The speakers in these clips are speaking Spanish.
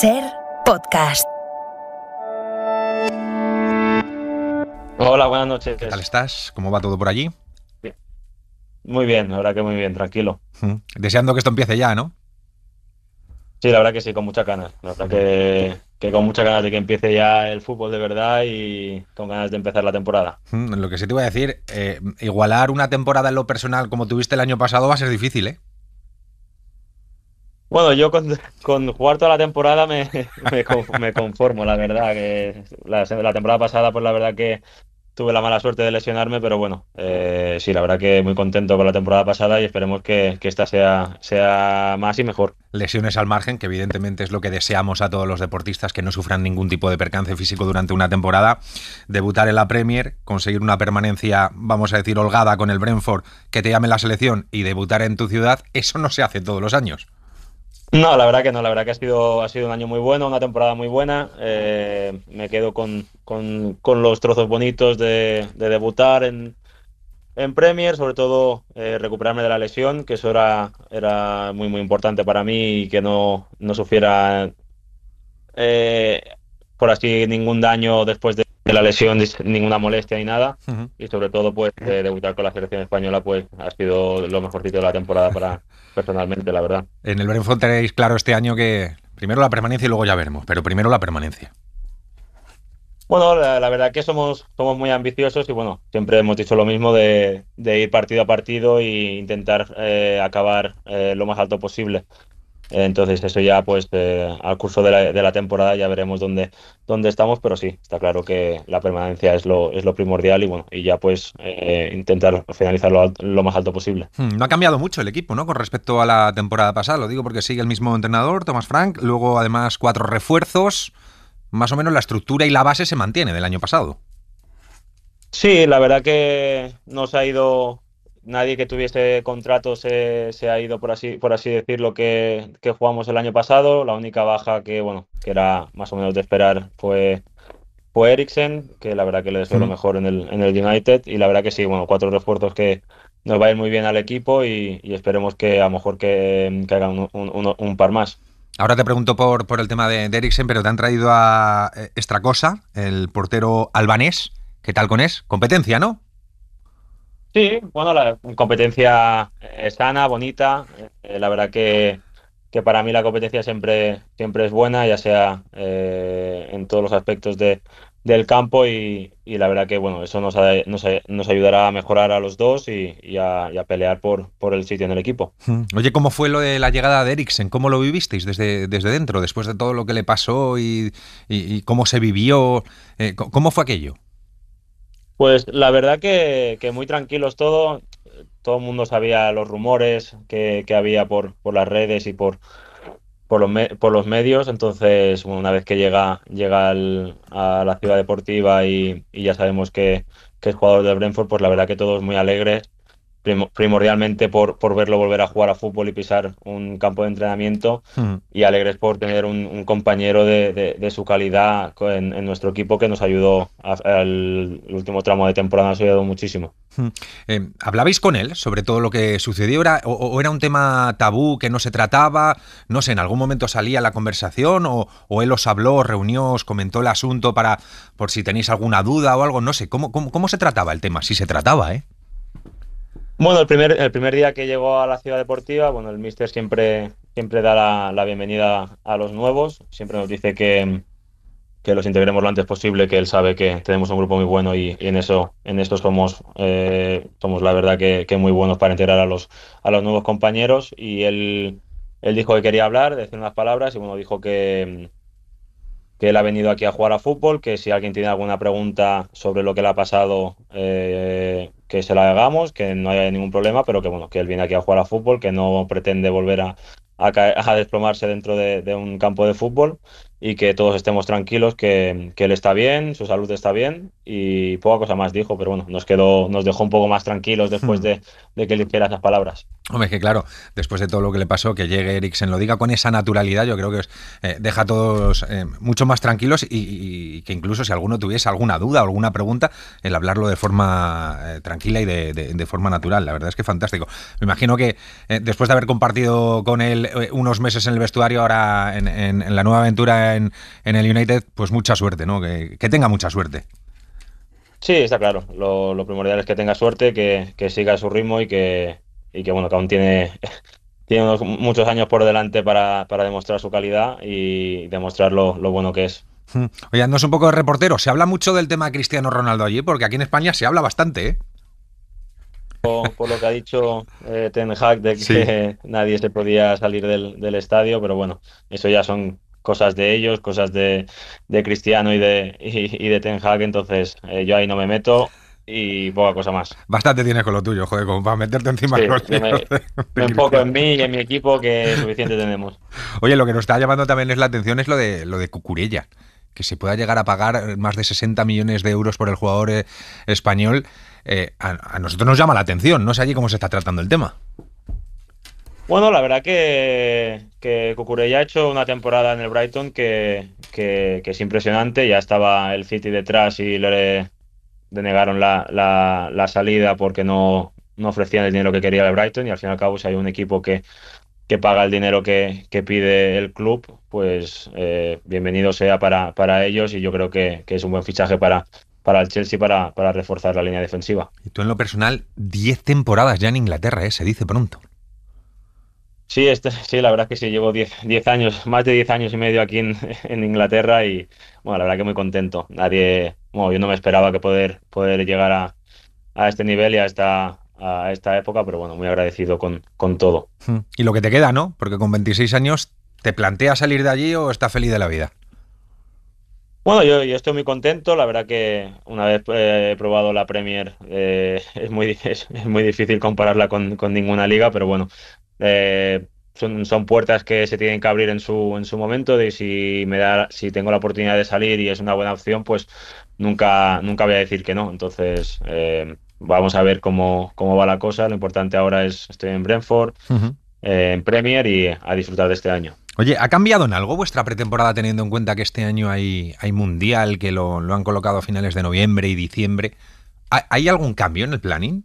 Ser podcast. Hola, buenas noches. ¿Qué tal estás? ¿Cómo va todo por allí? Muy bien, la verdad que muy bien, tranquilo. Deseando que esto empiece ya, ¿no? Sí, la verdad que sí, con muchas ganas. La verdad que, con muchas ganas de que empiece ya el fútbol de verdad y con ganas de empezar la temporada. Lo que sí te voy a decir, eh, igualar una temporada en lo personal como tuviste el año pasado va a ser difícil, ¿eh? Bueno, yo con, jugar toda la temporada me, me, conformo, la verdad. que la, temporada pasada, pues la verdad que tuve la mala suerte de lesionarme, pero bueno, eh, sí, la verdad que muy contento con la temporada pasada y esperemos que, esta sea, sea más y mejor. Lesiones al margen, que evidentemente es lo que deseamos a todos los deportistas que no sufran ningún tipo de percance físico durante una temporada. Debutar en la Premier, conseguir una permanencia, vamos a decir, holgada con el Brentford, que te llame la selección y debutar en tu ciudad, eso no se hace todos los años. No, la verdad que no, la verdad que ha sido, ha sido un año muy bueno, una temporada muy buena. Eh, me quedo con, los trozos bonitos de, debutar en, en Premier, sobre todo eh, recuperarme de la lesión, que eso era, era muy muy importante para mí y que no, no sufriera eh, por así ningún daño después de de la lesión, ninguna molestia ni nada. Y sobre todo, pues eh, debutar con la selección española pues ha sido lo mejorcito de la temporada para personalmente, la verdad. En el Brentford tenéis claro este año que primero la permanencia y luego ya veremos, pero primero la permanencia. Bueno, la, verdad que somos, somos muy ambiciosos y bueno, siempre hemos dicho lo mismo de, ir partido a partido e intentar eh, acabar eh, lo más alto posible. Entonces eso ya pues eh, al curso de la, temporada ya veremos dónde, dónde estamos, pero sí, está claro que la permanencia es lo, es lo primordial y bueno, y ya pues eh, intentar finalizarlo lo más alto posible. Hmm, no ha cambiado mucho el equipo, ¿no? Con respecto a la temporada pasada, lo digo porque sigue el mismo entrenador, Tomás Frank, luego además cuatro refuerzos, más o menos la estructura y la base se mantiene del año pasado. Sí, la verdad que nos ha ido nadie que tuviese contrato se, se, ha ido, por así, por así decirlo, que, que jugamos el año pasado. La única baja que, bueno, que era más o menos de esperar fue, fue Eriksen, que la verdad que le deseo lo mejor en el, en el United. Y la verdad que sí, bueno, cuatro refuerzos que nos va a ir muy bien al equipo y, esperemos que a lo mejor que, que hagan un, par más. Ahora te pregunto por, por el tema de, de Eriksen, pero te han traído a eh, Estracosa, el portero albanés. ¿Qué tal con es? Competencia, ¿no? Sí, bueno, la competencia es eh, sana, bonita. Eh, la verdad que, para mí la competencia siempre, siempre es buena, ya sea eh, en todos los aspectos de, del campo y, la verdad que bueno, eso nos, ayudará a mejorar a los dos y, a, pelear por, por, el sitio en el equipo. Hmm. Oye, ¿cómo fue lo de la llegada de Eriksen? ¿Cómo lo vivisteis desde, desde dentro, después de todo lo que le pasó y, cómo se vivió? ¿Cómo fue aquello? Pues la verdad que, que muy tranquilos todo. Todo el mundo sabía los rumores que, que había por, por las redes y por, por los, por los medios. Entonces, una vez que llega, llega a la ciudad deportiva y, ya sabemos que, es jugador de Brentford, pues la verdad que todos muy alegres primordialmente por, por, verlo volver a jugar a fútbol y pisar un campo de entrenamiento hmm. y alegres por tener un, compañero de, su calidad en, nuestro equipo que nos ayudó el último tramo de temporada, nos ayudó muchísimo. Hmm. Eh, ¿Hablabais con él sobre todo lo que sucedió? ¿Era, o, era un tema tabú que no se trataba? No sé, ¿en algún momento salía la conversación o, él os habló, reunió, os comentó el asunto para por si tenéis alguna duda o algo? No sé, ¿cómo, cómo, cómo se trataba el tema? Si se trataba, ¿eh? Bueno, el primer, el primer día que llegó a la ciudad deportiva, bueno, el míster siempre, siempre da la, bienvenida a los nuevos, siempre nos dice que, los integremos lo antes posible, que él sabe que tenemos un grupo muy bueno y, en eso, en esto somos, eh, somos la verdad que, muy buenos para integrar a los, a los nuevos compañeros. Y él, él dijo que quería hablar, decir unas palabras, y bueno, dijo que, que él ha venido aquí a jugar a fútbol, que si alguien tiene alguna pregunta sobre lo que le ha pasado, eh, que se la hagamos, que no haya ningún problema, pero que bueno, que él viene aquí a jugar a fútbol, que no pretende volver a, a, desplomarse dentro de, un campo de fútbol y que todos estemos tranquilos, que, que, él está bien, su salud está bien y poca cosa más dijo, pero bueno, nos quedó, nos dejó un poco más tranquilos después hmm. de, de que le dijera esas palabras. Hombre, que claro, después de todo lo que le pasó, que llegue Eriksen, lo diga con esa naturalidad, yo creo que eh, deja a todos eh, mucho más tranquilos y, que incluso si alguno tuviese alguna duda o alguna pregunta, el hablarlo de forma eh, tranquila y de, de, forma natural. La verdad es que fantástico. Me imagino que después de haber compartido con él unos meses en el vestuario, ahora en, en la nueva aventura en, el United, pues mucha suerte, ¿no? Que, tenga mucha suerte. Sí, está claro. Lo, primordial es que tenga suerte, que, siga su ritmo y que, que bueno, que aún tiene, tiene muchos años por delante para, demostrar su calidad y demostrar lo, bueno que es. Hmm. Oye, ando un poco de reportero. Se habla mucho del tema Cristiano Ronaldo allí, porque aquí en España se habla bastante, ¿eh? Por, lo que ha dicho eh, Ten Hag de que nadie se podía salir del, del estadio, pero bueno, eso ya son cosas de ellos, cosas de, Cristiano y de, y, de Ten Hag, entonces eh, yo ahí no me meto y poca cosa más. Bastante tienes con lo tuyo, joder, como para meterte encima de los me, en mí y en mi equipo que suficiente tenemos. Oye, lo que nos está llamando también es la atención es lo de lo de Cucurella, que se pueda llegar a pagar más de 60 millones de euros por el jugador eh, español. Eh, a, nosotros nos llama la atención, no sé allí cómo se está tratando el tema. Bueno, la verdad que Cucurella ha hecho una temporada en el Brighton que, es impresionante. Ya estaba el City detrás y le denegaron la, salida porque no, ofrecían el dinero que quería el Brighton. Y al fin y al cabo, si hay un equipo que, paga el dinero que, pide el club, pues eh, bienvenido sea para, ellos. Y yo creo que, es un buen fichaje para, el Chelsea para, reforzar la línea defensiva. Y tú en lo personal, 10 temporadas ya en Inglaterra, ¿eh? se dice pronto. Sí, este, sí, la verdad es que sí, llevo 10 años, más de 10 años y medio aquí en, Inglaterra y bueno, la verdad que muy contento. Nadie, bueno, yo no me esperaba que poder, poder llegar a, a este nivel y a esta, a esta época, pero bueno, muy agradecido con, con todo. Hmm. Y lo que te queda, ¿no? Porque con 26 años, ¿te planteas salir de allí o estás feliz de la vida? Bueno, yo, estoy muy contento. La verdad que una vez eh, he probado la Premier, eh, es, muy, es, muy difícil compararla con, con, ninguna liga, pero bueno, eh, son, son, puertas que se tienen que abrir en su, en su momento y si me da, si tengo la oportunidad de salir y es una buena opción, pues nunca, nunca voy a decir que no. Entonces, eh, vamos a ver cómo, cómo va la cosa. Lo importante ahora es, estoy en Brentford, eh, en Premier y a disfrutar de este año. Oye, ¿ha cambiado en algo vuestra pretemporada teniendo en cuenta que este año hay, hay Mundial, que lo, lo han colocado a finales de noviembre y diciembre? ¿Hay algún cambio en el planning?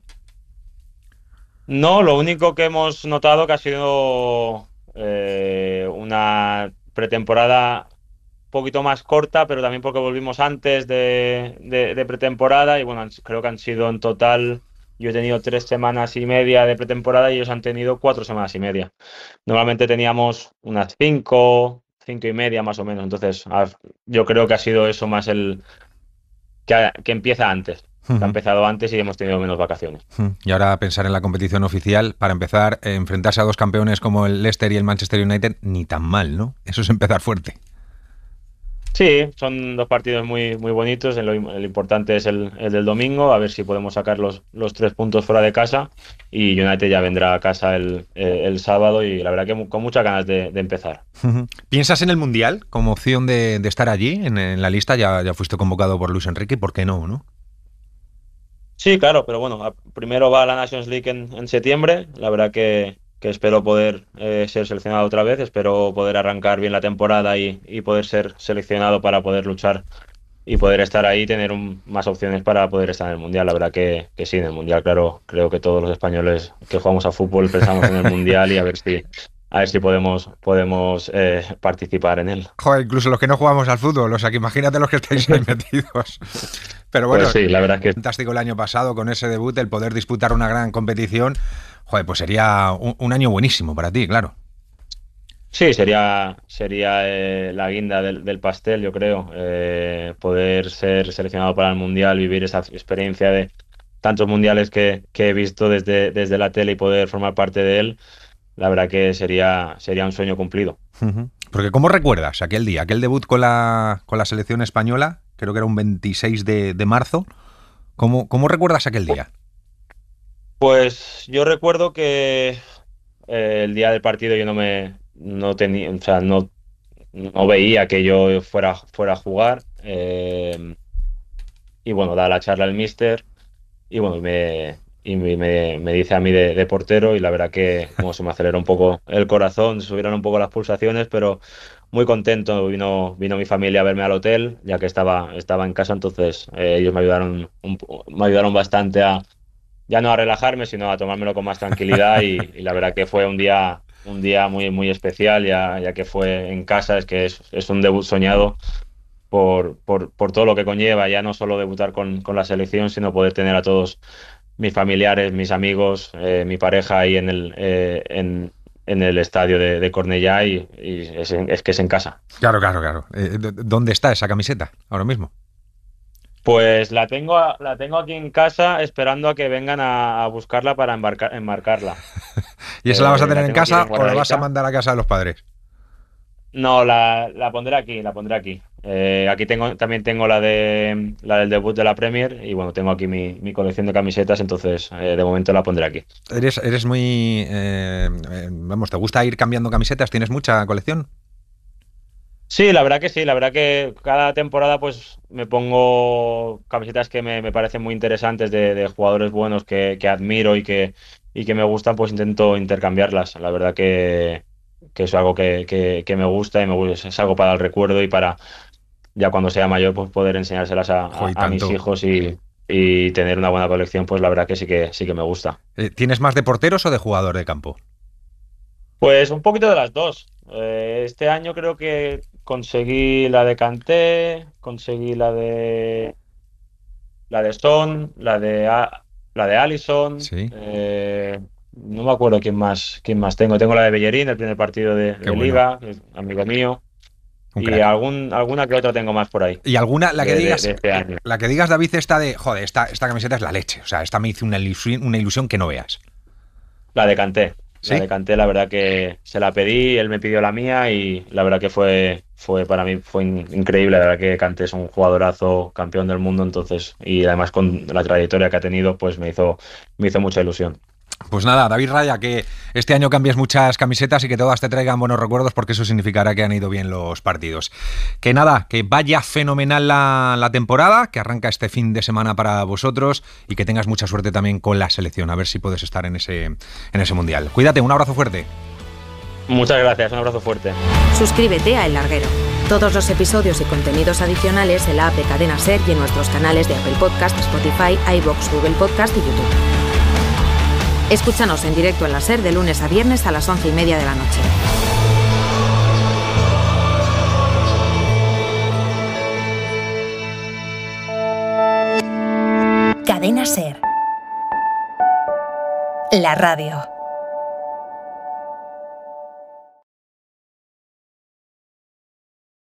No, lo único que hemos notado que ha sido eh, una pretemporada un poquito más corta, pero también porque volvimos antes de, pretemporada y bueno, creo que han sido en total yo he tenido tres semanas y media de pretemporada y ellos han tenido cuatro semanas y media. Normalmente teníamos unas cinco, cinco y media más o menos. Entonces, yo creo que ha sido eso más el que empieza antes. Ha empezado antes y hemos tenido menos vacaciones. Y ahora pensar en la competición oficial, para empezar, eh, enfrentarse a dos campeones como el Leicester y el Manchester United, ni tan mal, ¿no? Eso es empezar fuerte. Sí, son dos partidos muy, muy bonitos. Lo, el importante es el, del domingo, a ver si podemos sacar los, tres puntos fuera de casa. Y United ya vendrá a casa el, sábado y la verdad que con muchas ganas de, empezar. ¿Piensas en el Mundial como opción de, estar allí en, la lista? Ya, ya fuiste convocado por Luis Enrique, ¿por qué no? no? Sí, claro, pero bueno, primero va la Nations League en, en septiembre. La verdad que, que espero poder eh, ser seleccionado otra vez. Espero poder arrancar bien la temporada y, poder ser seleccionado para poder luchar y poder estar ahí tener más opciones para poder estar en el Mundial. La verdad que, que, sí, en el Mundial, claro, creo que todos los españoles que jugamos a fútbol pensamos en el Mundial y a ver si, a ver si podemos, podemos eh, participar en él. Joder, incluso los que no jugamos al fútbol, o sea, que imagínate los que estáis ahí metidos. Pero bueno, pues sí, la verdad es que... fantástico el año pasado con ese debut, el poder disputar una gran competición. Joder, pues sería un, año buenísimo para ti, claro. Sí, sería, sería eh, la guinda del, pastel, yo creo. Eh, poder ser seleccionado para el Mundial, vivir esa experiencia de tantos mundiales que, he visto desde, desde la tele y poder formar parte de él la verdad que sería, sería un sueño cumplido. Porque ¿cómo recuerdas aquel día, aquel debut con la, con la selección española? Creo que era un 26 de, marzo. ¿Cómo, recuerdas aquel día? Pues yo recuerdo que eh, el día del partido yo no me no tenía, o sea, no, no veía que yo fuera, fuera a jugar. Eh, y bueno, da la charla el mister. Y bueno, me, y me, dice a mí de, portero y la verdad que como se me aceleró un poco el corazón, subieron un poco las pulsaciones, pero muy contento. Vino, vino mi familia a verme al hotel, ya que estaba, estaba en casa, entonces eh, ellos me ayudaron, un, me ayudaron bastante a ya no a relajarme, sino a tomármelo con más tranquilidad y, la verdad que fue un día un día muy, muy especial, ya, ya que fue en casa, es que es, un debut soñado por, por, todo lo que conlleva, ya no solo debutar con, con, la selección, sino poder tener a todos mis familiares, mis amigos, eh, mi pareja ahí en el, eh, en, el estadio de, de Cornellá y, es, que es en casa. Claro, claro, claro. Eh, ¿Dónde está esa camiseta ahora mismo? Pues la tengo, la tengo aquí en casa esperando a que vengan a, buscarla para embarcar, enmarcarla. ¿Y esa la vas a tener en casa o la vas a mandar a casa de los padres? No, la, pondré aquí, la pondré aquí. Eh, aquí tengo, también tengo la de la del debut de la Premier y bueno, tengo aquí mi, colección de camisetas, entonces eh, de momento la pondré aquí. Eres, muy eh, vamos, ¿te gusta ir cambiando camisetas? ¿Tienes mucha colección? Sí, la verdad que sí, la verdad que cada temporada pues me pongo camisetas que me, parecen muy interesantes de, jugadores buenos que, que, admiro y que, y que me gustan, pues intento intercambiarlas. La verdad que, que es algo que, me gusta y me es algo para el recuerdo y para ya cuando sea mayor pues poder enseñárselas a, mis hijos y, tener una buena colección, pues la verdad que sí que sí que me gusta. Eh, ¿Tienes más de porteros o de jugador de campo? Pues un poquito de las dos. Eh, este año creo que conseguí la de Canté, conseguí la de la de Stone, la de la de Allison. Sí. Eh, no me acuerdo quién más, quién más tengo. Tengo la de Bellerín, el primer partido de, oliva Liga, amigo mío. y algún, alguna que otra tengo más por ahí. Y alguna, la que digas, este la que digas, David, esta de, joder, esta, camiseta es la leche. O sea, esta me hizo una ilusión, una ilusión que no veas. La de Canté. La Canté, la verdad que se la pedí, él me pidió la mía y la verdad que fue, fue para mí fue increíble. La verdad que Canté es un jugadorazo, campeón del mundo, entonces, y además con la trayectoria que ha tenido, pues me hizo, me hizo mucha ilusión. Pues nada, David Raya, que este año cambies muchas camisetas y que todas te traigan buenos recuerdos porque eso significará que han ido bien los partidos. Que nada, que vaya fenomenal la, temporada, que arranca este fin de semana para vosotros y que tengas mucha suerte también con la selección, a ver si puedes estar en ese, en ese mundial. Cuídate, un abrazo fuerte. Muchas gracias, un abrazo fuerte. Suscríbete a El Larguero. Todos los episodios y contenidos adicionales en la app de Cadena Ser y en nuestros canales de Apple Podcast, Spotify, iBox, Google Podcast y YouTube. Escúchanos en directo en la SER de lunes a viernes a las once y media de la noche. Cadena SER. La radio.